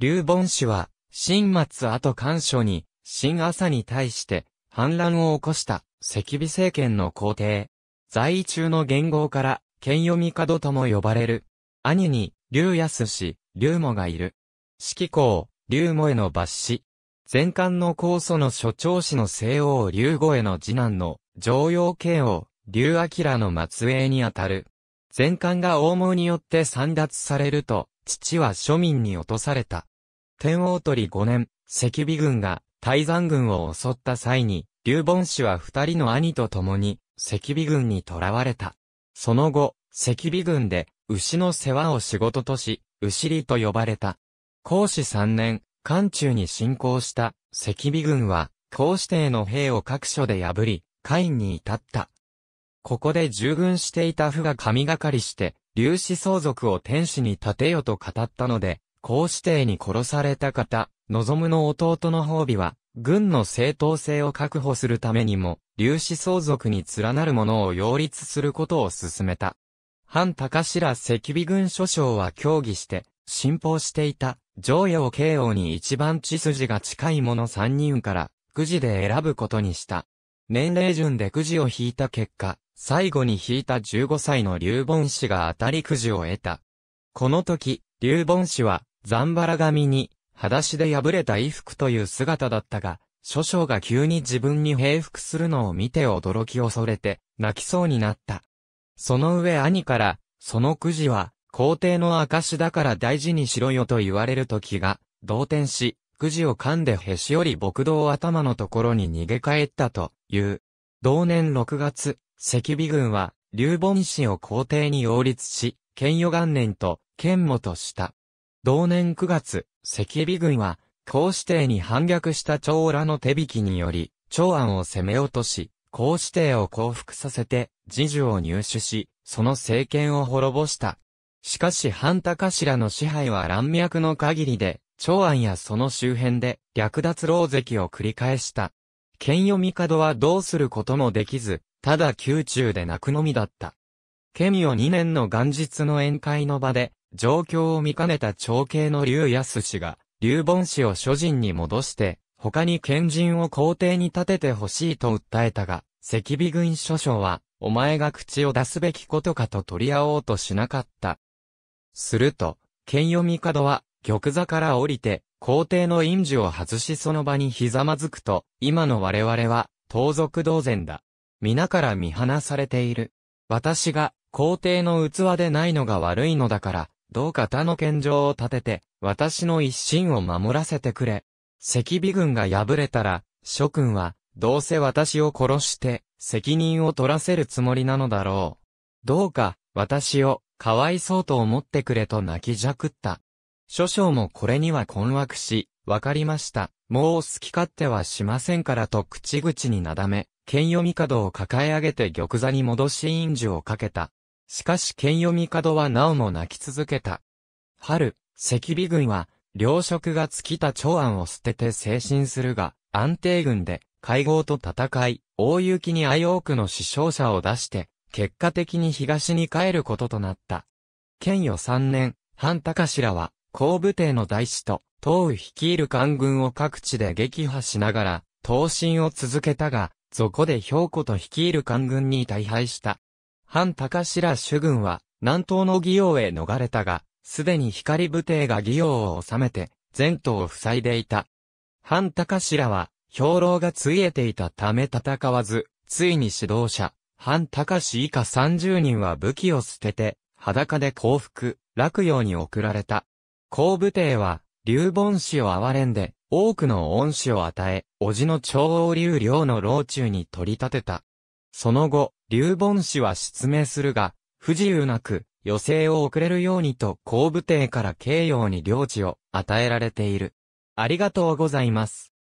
劉凡氏は、新松後官渉に、新朝に対して、反乱を起こした、赤尾政権の皇帝。在位中の元号から、剣読み角とも呼ばれる。兄に、劉康氏、劉もがいる。指揮校、劉もへの抜死。前官の高祖の所長氏の西王劉後への次男の、常用慶王、劉明の末裔にあたる。前官が王門によって散脱されると、父は庶民に落とされた。天王取5年、赤尾軍が大山軍を襲った際に、劉凡氏は二人の兄と共に、赤尾軍に囚われた。その後、赤尾軍で、牛の世話を仕事とし、牛里と呼ばれた。孔子三年、漢中に侵攻した赤尾軍は、孔子帝の兵を各所で破り、海に至った。ここで従軍していた府が神がかりして、粒子相続を天使に立てよと語ったので、孔子帝に殺された方、望むの弟の褒美は、軍の正当性を確保するためにも、粒子相続に連なるものを擁立することを進めた。反高白赤備軍諸将は協議して、信奉していた、上を慶応に一番血筋が近い者三人から、くじで選ぶことにした。年齢順でくじを引いた結果、最後に引いた15歳の劉凡氏が当たりくじを得た。この時、劉凡氏は、ザンバラ髪に、裸足で破れた衣服という姿だったが、諸将が急に自分に平服するのを見て驚き恐れて、泣きそうになった。その上兄から、そのくじは、皇帝の証だから大事にしろよと言われる時が、動転し、くじを噛んでへし折り牧道頭のところに逃げ帰ったという。同年6月、赤尾軍は、劉凡氏を皇帝に擁立し、兼与元年と、兼母とした。同年9月、赤尾軍は、孔子帝に反逆した長羅の手引きにより、長安を攻め落とし、孔子帝を降伏させて、自樹を入手し、その政権を滅ぼした。しかし半高頭の支配は乱脈の限りで、長安やその周辺で略奪狼藉を繰り返した。剣よ帝はどうすることもできず、ただ宮中で泣くのみだった。ケミオ2年の元日の宴会の場で、状況を見かねた長兄の劉康氏が、劉本氏を諸人に戻して、他に賢人を皇帝に立ててほしいと訴えたが、赤備軍諸将は、お前が口を出すべきことかと取り合おうとしなかった。すると、剣読み角は、玉座から降りて、皇帝の印字を外しその場にひざまずくと、今の我々は、盗賊同然だ。皆から見放されている。私が、皇帝の器でないのが悪いのだから、どうか他の献上を立てて、私の一心を守らせてくれ。赤尾軍が敗れたら、諸君は、どうせ私を殺して、責任を取らせるつもりなのだろう。どうか、私を、かわいそうと思ってくれと泣きじゃくった。諸将もこれには困惑し、わかりました。もう好き勝手はしませんからと口々になだめ、剣読門を抱え上げて玉座に戻し印字をかけた。しかし剣読門はなおも泣き続けた。春、赤尾軍は、領職が尽きた長安を捨てて精神するが、安定軍で、会合と戦い、大雪に愛多くの死傷者を出して、結果的に東に帰ることとなった。剣与三年、半高らは、後部帝の大使と、東宇率いる官軍を各地で撃破しながら、闘進を続けたが、そこで兵庫と率いる官軍に大敗した。反高白主軍は南東の義王へ逃れたが、すでに光武帝が義王を治めて、前途を塞いでいた。反高白は、兵糧がついえていたため戦わず、ついに指導者、反高志以下30人は武器を捨てて、裸で降伏、落葉に送られた。高武帝は、竜凡子を憐れんで、多くの恩師を与え、叔父の長王竜領の老中に取り立てた。その後、劉本氏は失明するが、不自由なく、余生を送れるようにと後部帝から慶応に領地を与えられている。ありがとうございます。